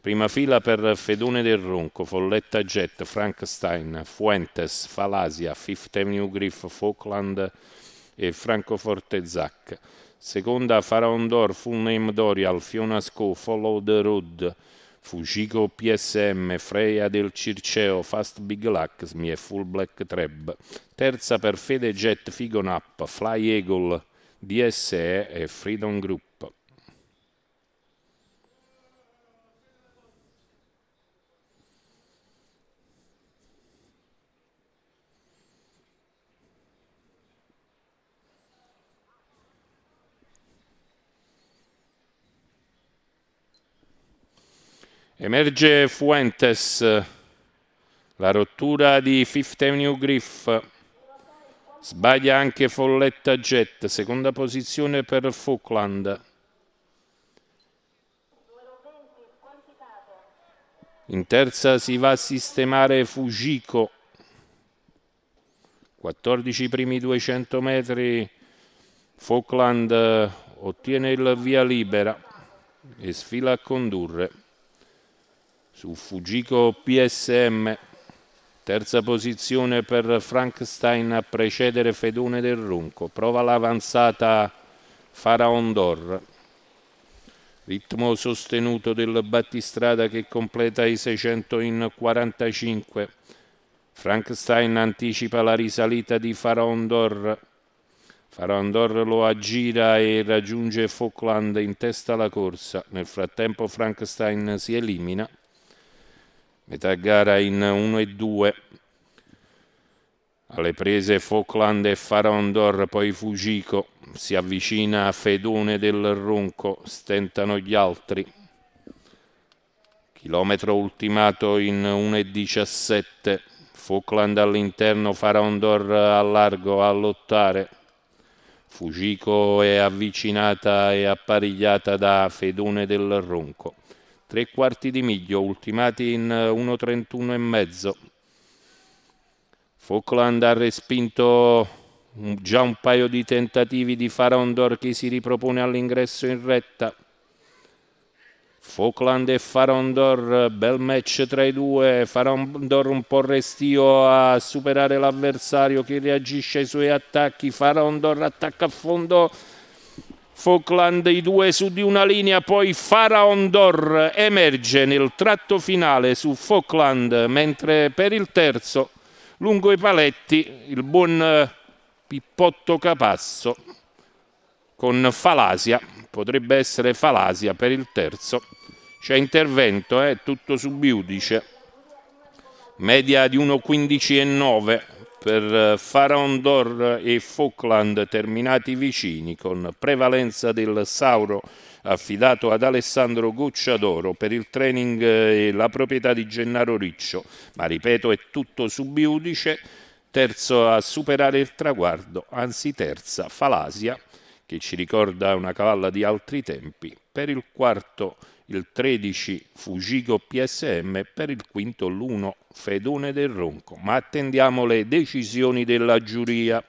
Prima fila per Fedone del Ronco, Folletta Jet, Frankenstein, Fuentes, Falasia, Fifth Avenue Griff, Falkland e Francoforte Zac. Seconda Faraon Dor, Full Name Dorial, Fiona Sco, Follow the Road, Fugico PSM, Freya del Circeo, Fast Big Laxmi e Full Black Treb. Terza per Fede Jet, Figonap, Fly Eagle, DSE e Freedom Group. Emerge Fuentes, la rottura di Fifth Avenue Griff, sbaglia anche Folletta Jet, seconda posizione per Falkland. In terza si va a sistemare Fujiko, 14 primi 200 metri, Falkland ottiene il via libera e sfila a condurre su Fujiko PSM, terza posizione per Frankenstein a precedere Fedone del Ronco, prova l'avanzata Faraon d'Or, ritmo sostenuto del battistrada che completa i 600 in 45, Frankenstein anticipa la risalita di Faraon d'Or, Farandor lo aggira e raggiunge Falkland in testa alla corsa. Nel frattempo Frankenstein si elimina metà gara in 1 e 2 alle prese Falkland e Farondor, poi Fugico, si avvicina a Fedone del Ronco, stentano gli altri. Chilometro ultimato in 1 e 17 Falkland all'interno, Farondor a largo a lottare. Fugico è avvicinata e apparigliata da Fedone del Ronco. Tre quarti di miglio, ultimati in 1.31 eh, e mezzo. Falkland ha respinto già un paio di tentativi di Farondor che si ripropone all'ingresso in retta. Falkland e Farondor, eh, bel match tra i due, Farondor un po' restio a superare l'avversario che reagisce ai suoi attacchi, Farondor attacca a fondo Falkland, i due su di una linea, poi Faraon Dor emerge nel tratto finale su Falkland, mentre per il terzo, lungo i paletti, il buon eh, Pippotto Capasso con Falasia, potrebbe essere Falasia per il terzo, c'è intervento, è eh? tutto subiudice, media di 1,15 e 9 per eh, Faraon d'Or e Falkland terminati vicini con prevalenza del Sauro affidato ad Alessandro Gocciadoro per il training eh, e la proprietà di Gennaro Riccio, ma ripeto è tutto subiudice, terzo a superare il traguardo, anzi terza Falasia che ci ricorda una cavalla di altri tempi, per il quarto il 13 Fugico PSM, per il quinto l'1 Fedone del Ronco. Ma attendiamo le decisioni della giuria.